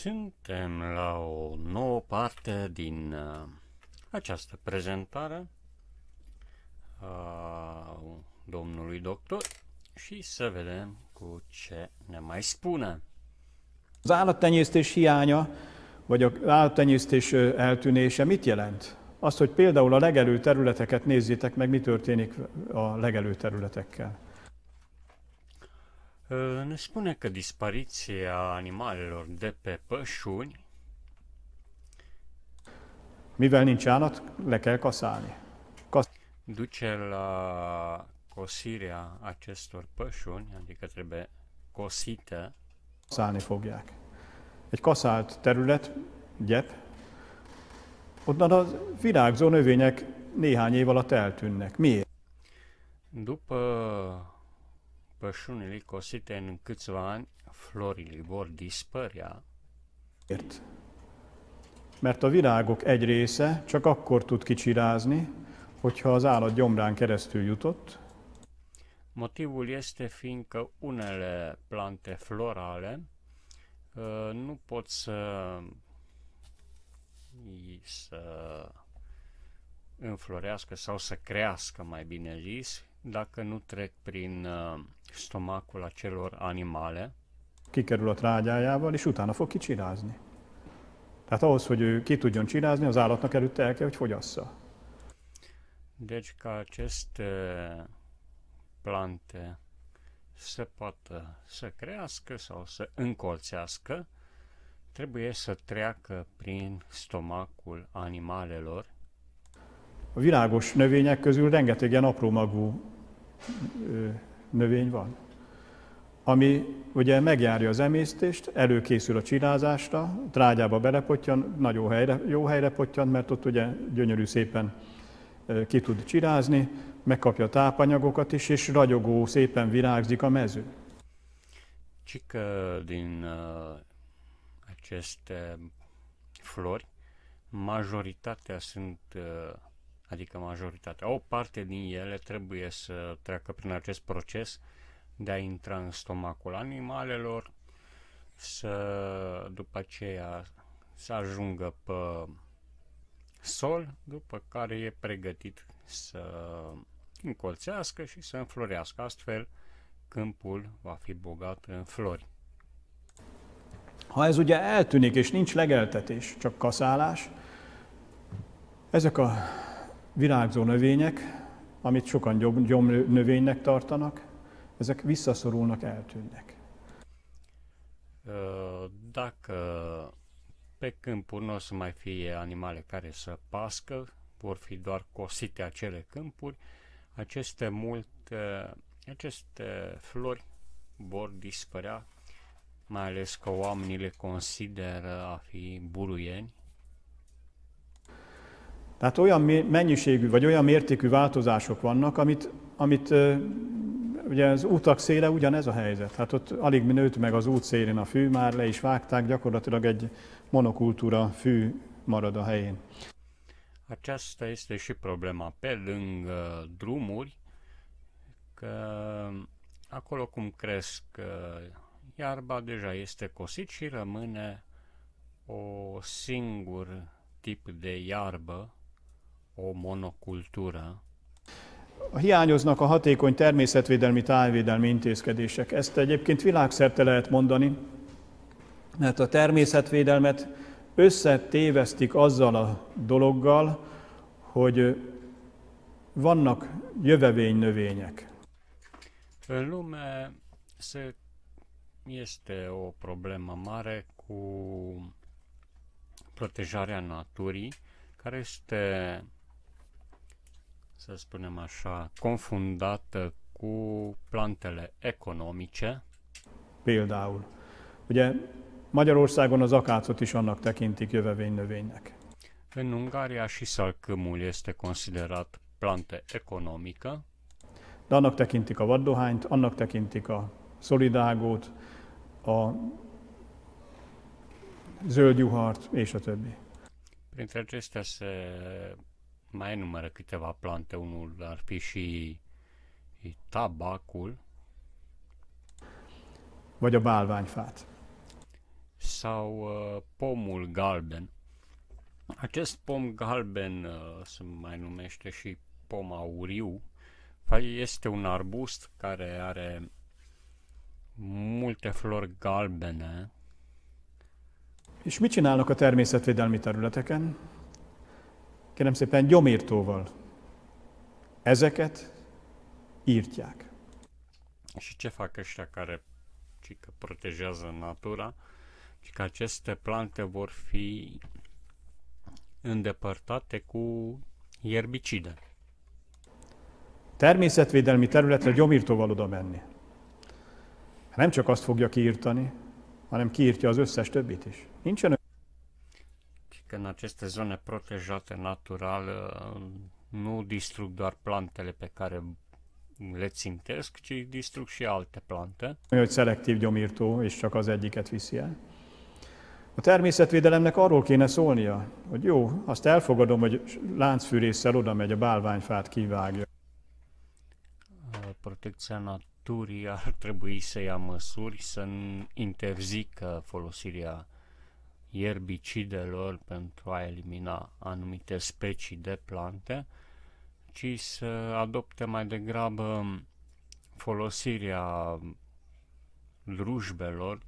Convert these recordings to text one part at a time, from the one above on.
Suntem la o nouă parte din uh, această prezentare a domnului doctor și să vedem cu ce ne mai spune. Az állattenyésztés hiánya, vagy az állattenyésztés eltűnése mit jelent? Azt, hogy például a legelő területeket nézzétek meg, mi történik a legelő területekkel. Ne spune că dispariția animalelor de pe pășuni Mivel nincs állat, le kell kaszálni. Kasz... Duce la cosirea acestor pășuni, adică trebuie cosite. Kaszálni fogják. Egy kaszált terület, gyep, onnan a virágzó növények néhány év alatt eltűnnek. Miért? După pășunile cosite în câțiva ani, florile vor dispărea. Ért. Mert a virágok egy része csak akkor tud kicsirázni, hogyha az állat gyomrán keresztül jutott. Motivul este fiindcă unele plante florale uh, nu pot să, să înflorească sau să crească, mai bine zis, dacă nu trec prin uh, stomacul acelor animale. Kikerül a trágyájával, és utána fog kicsirázni. Tehát ahhoz, hogy ő ki tudjon csirázni, az állatnak előtte el kell, hogy fogyassza. Deci ca aceste uh, plante să poată să crească sau să încolțească, trebuie să treacă prin stomacul animalelor a világos növények közül rengeteg ilyen apró magú növény van, ami ugye megjárja az emésztést, előkészül a csirázásra, trágyába belepottyan, nagyon helyre, jó helyre pottyan, mert ott ugye gyönyörű szépen ki tud csirázni, megkapja a tápanyagokat is, és ragyogó, szépen virágzik a mező. Cic din aceste flori, majoritatea sunt adică majoritatea, o parte din ele trebuie să treacă prin acest proces de a intra în stomacul animalelor, să după aceea să ajungă pe sol, după care e pregătit să încolțească și să înflorească. Astfel, câmpul va fi bogat în flori. Ha ez ugye eltűnik és nincs legeltetés, csak kaszálás, ezek a virágzó növények, amit sokan gyomnövénynek tartanak, ezek visszaszorulnak, eltűnnek. Dacă pe câmpuri nu o să mai fie animale care să pască, vor fi doar cosite acele câmpuri, aceste multe, aceste flori vor dispărea, mai ales că oamenii le consideră a fi buruieni Tehát olyan mennyiségű, vagy olyan mértékű változások vannak, amit, amit ugye az útak széle ugyanez a helyzet. Hát ott alig nőtt meg az út szélén a fű, már le is vágták, gyakorlatilag egy monokultúra fű marad a helyén. A este probléma például pe lângă drumuri, că um, acolo cum cresc uh, iarba deja este cosit și rămâne o singur tip de iarbă o monokultúra. Hiányoznak a hatékony természetvédelmi, tájvédelmi intézkedések. Ezt egyébként világszerte lehet mondani, mert a természetvédelmet összetévesztik azzal a dologgal, hogy vannak jövevény növények. lume se, este o problemă mare cu protejarea naturii, care este să spunem așa, confundată cu plantele economice. Például. Ugye Magyarországon az akácot is annak tekintik növénynek. În Ungaria și salcâmul este considerat plantă economică. De annak tekintik a vaddohányt, annak tekintik a szolidágót, a zöld juhart és a többi. Printre acestea se mai numără câteva plante, unul ar fi și tabacul. Vagy a bálványfát. Sau uh, pomul galben. Acest pom galben uh, se mai numește și pom auriu. Păi este un arbust care are multe flori galbene. És mit csinálnak a természetvédelmi területeken? kérem szépen gyomírtóval. Ezeket írtják. És ce fac ăștia care ci că protejează natura, ci că aceste plante vor fi îndepărtate cu ierbicide. Természetvédelmi területre gyomírtóval oda menni. Nem csak azt fogja kiírtani, hanem kiírtja az összes többit is. Nincsen că în aceste zone protejate natural uh, nu distrug doar plantele pe care le țintesc, ci distrug și alte plante. Hogy selektív gyomírtó, és csak az egyiket viszi el. A természetvédelemnek arról kéne szólnia, hogy jó, azt elfogadom, hogy láncfűrészsel oda megy, a bálványfát kivágja. Uh, protecția naturii ar trebui să ia măsuri să interzică folosirea ierbicidelor pentru a elimina anumite specii de plante, ci să adopte mai degrabă folosirea drujbelor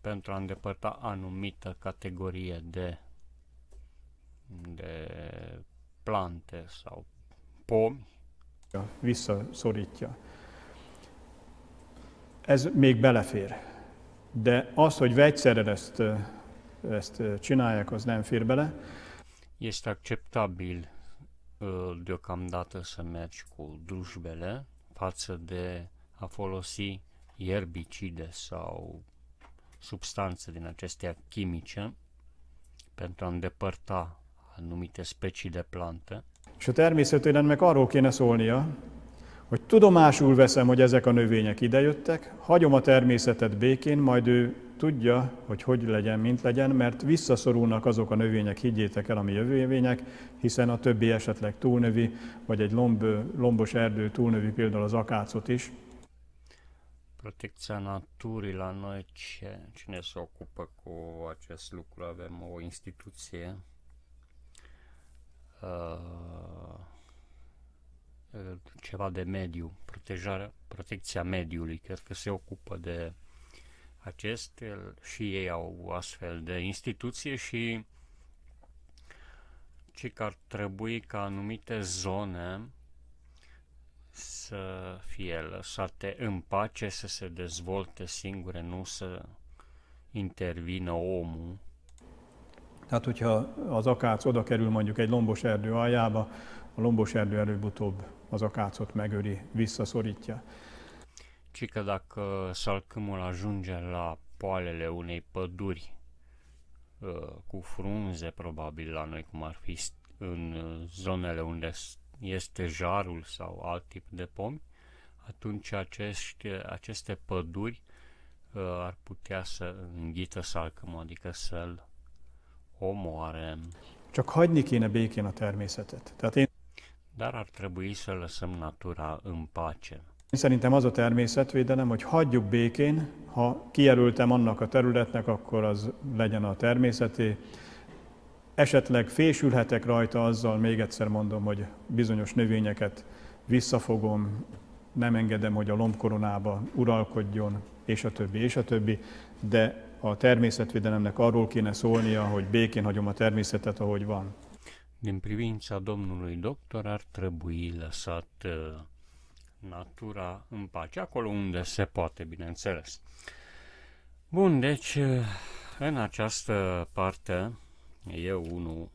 pentru a îndepărta anumită categorie de, de plante sau pomi. Visszaszorítja. Ez még belefér de az, hogy vegyszerrel ezt, ezt csinálják, az nem fér bele. Este acceptabil deocamdată să mergi cu drujbele față de a folosi ierbicide sau substanțe din acestea chimice pentru a îndepărta anumite specii de plante. És a természetvédelmek arról kéne szólnia, hogy tudomásul veszem, hogy ezek a növények idejöttek, hagyom a természetet békén, majd ő tudja, hogy hogy legyen, mint legyen, mert visszaszorulnak azok a növények, higgyétek el, ami jövővények, hiszen a többi esetleg túlnövi, vagy egy lomb, lombos erdő túlnövi például az akácot is. Protecția naturii la noi, ce, cine se ocupă cu acest lucru? Avem o instituție uh, Uh, ceva de mediu, protejarea, protecția mediului, cred că se ocupă de acest și ei au astfel de instituție și cei că ar trebui ca anumite zone să fie lăsate în pace, să se dezvolte singure, nu să intervină omul. Tehát, hogyha az akác oda kerül mondjuk egy lombos erdő aljába, a lombos erdő előbb-utóbb az akácot megöli, visszaszorítja. Csika, dacă salcâmul ajunge la poalele unei păduri ă, cu frunze, probabil la noi, cum ar fi în zonele unde este jarul sau alt tip de pomi, atunci acești, aceste păduri ă, ar putea să înghită salcâmul, adică să-l omoare. Csak hagyni kéne békén a természetet. Tehát én Dar ar trebui să lăsăm natura în pace. Szerintem az a természetvédelem, hogy hagyjuk békén, ha kijelöltem annak a területnek, akkor az legyen a természeté. Esetleg fésülhetek rajta azzal, még egyszer mondom, hogy bizonyos növényeket visszafogom, nem engedem, hogy a lombkoronába uralkodjon, és a többi, és a többi, de a természetvédelemnek arról kéne szólnia, hogy békén hagyom a természetet, ahogy van. din privința domnului doctor ar trebui lăsat uh, natura în pace, acolo unde se poate, bineînțeles. Bun, deci uh, în această parte eu unul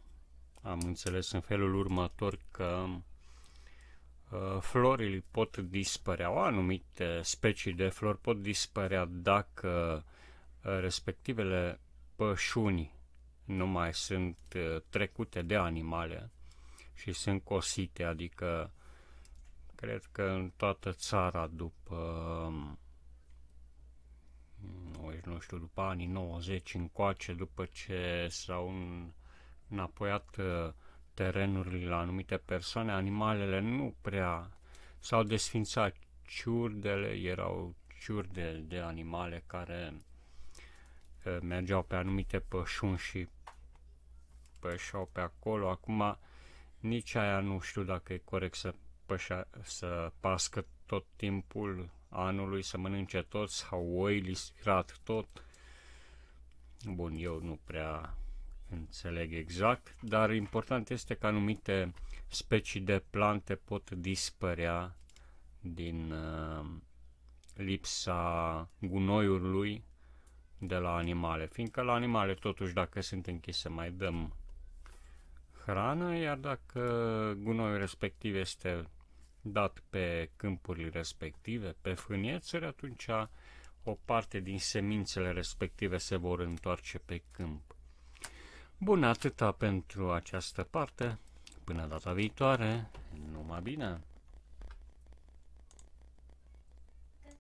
am înțeles în felul următor că uh, florile pot dispărea, o anumite specii de flori pot dispărea dacă respectivele pășuni nu mai sunt uh, trecute de animale și sunt cosite, adică cred că în toată țara după mm, nu știu, după anii 90 încoace, după ce s-au înapoiat uh, terenurile la anumite persoane, animalele nu prea s-au desfințat. Ciurdele erau ciurde de animale care uh, mergeau pe anumite pășuni și pășeau pe acolo. Acum nici aia nu știu dacă e corect să, pășa, să pască tot timpul anului, să mănânce tot sau Hawaii, strat tot. Bun, eu nu prea înțeleg exact, dar important este că anumite specii de plante pot dispărea din uh, lipsa gunoiului de la animale, fiindcă la animale totuși dacă sunt închise mai dăm hrană, iar dacă gunoiul respectiv este dat pe câmpurile respective, pe fâniețări, atunci o parte din semințele respective se vor întoarce pe câmp. Bun, atâta pentru această parte. Până data viitoare, numai bine!